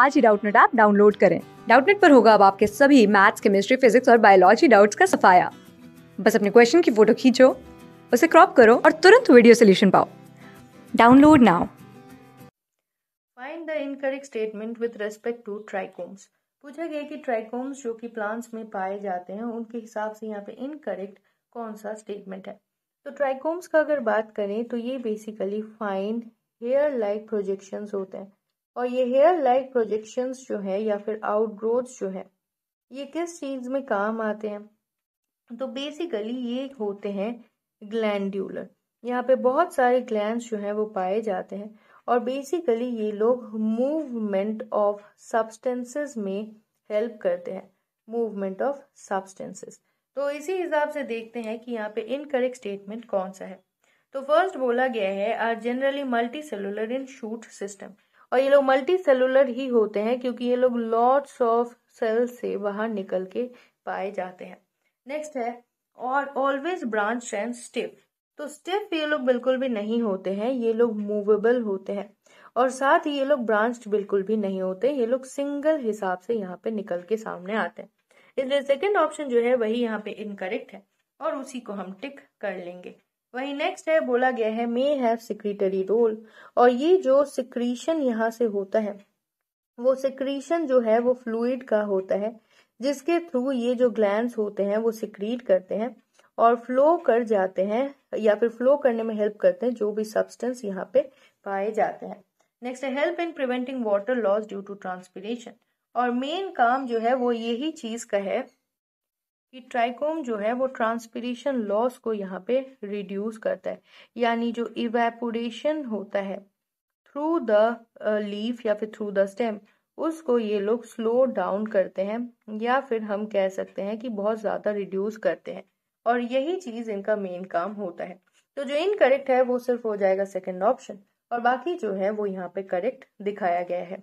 आज ही Doubtnut app download करें डाउटनेट पर होगा अब आपके सभी मैथ्स केमिस्ट्री फिजिक्स और बायोलॉजी डाउट्स का सफाया बस अपने क्वेश्चन की फोटो खींचो उसे क्रॉप करो और तुरंत वीडियो सोल्यूशन पाओ download now find the incorrect statement with respect to trichomes पूछा गया कि ट्राइकोम्स जो कि प्लांट्स में पाए जाते हैं उनके हिसाब से यहाँ पे इनकरेक्ट कौन सा स्टेटमेंट है तो ट्राइकोम्स का अगर बात करें तो ये basically fine hair like projections होते हैं और ये हेयर लाइक प्रोजेक्शन जो है या फिर आउटग्रोथ जो है ये किस चीज़ में काम आते हैं तो बेसिकली ये होते हैं ग्लैंडुलर यहाँ पे बहुत सारे ग्लैंड जो हैं वो पाए जाते हैं और बेसिकली ये लोग मूवमेंट ऑफ सब्सटेंसेस में हेल्प करते हैं मूवमेंट ऑफ सब्सटेंसेस तो इसी हिसाब से देखते हैं कि यहाँ पे इनकरेक्ट स्टेटमेंट कौन सा है तो फर्स्ट बोला गया है are generally multicellular in shoot system और ये लोग मल्टी सेलुलर ही होते हैं क्योंकि ये लोग लॉट्स ऑफ सेल से बाहर निकल के पाए जाते हैं नेक्स्ट है और ऑलवेज ब्रांच एंड स्टिफ तो स्टिफ ये लोग बिल्कुल भी नहीं होते हैं ये लोग मूवेबल होते हैं और साथ ही ये लोग ब्रांच बिल्कुल भी नहीं होते ये लोग सिंगल हिसाब से यहाँ पे निकल के सामने आते हैं इसलिए सेकेंड ऑप्शन जो है वही यहाँ पे इनकरेक्ट है और उसी को हम टिक कर लेंगे वहीं नेक्स्ट है बोला गया है मे हैव सिक्रीटरी रोल और ये जो सिक्रीशन यहाँ से होता है वो सिक्रीशन जो है वो फ्लूड का होता है जिसके थ्रू ये जो ग्लैंड होते हैं वो सिक्रीट करते हैं और फ्लो कर जाते हैं या फिर फ्लो करने में हेल्प करते हैं जो भी सब्सटेंस यहाँ पे पाए जाते हैं नेक्स्ट है help in preventing water loss due to transpiration और मेन काम जो है वो यही चीज का है कि ट्राइकोम जो है वो ट्रांसपीरेशन लॉस को यहाँ पे रिड्यूस करता है यानी जो इवेपोरेशन होता है थ्रू द लीफ या फिर थ्रू द स्टेम उसको ये लोग स्लो डाउन करते हैं या फिर हम कह सकते हैं कि बहुत ज़्यादा रिड्यूस करते हैं और यही चीज़ इनका मेन काम होता है तो जो इनकरेक्ट है वो सिर्फ हो जाएगा सेकेंड ऑप्शन और बाकी जो है वो यहाँ पे करेक्ट दिखाया गया है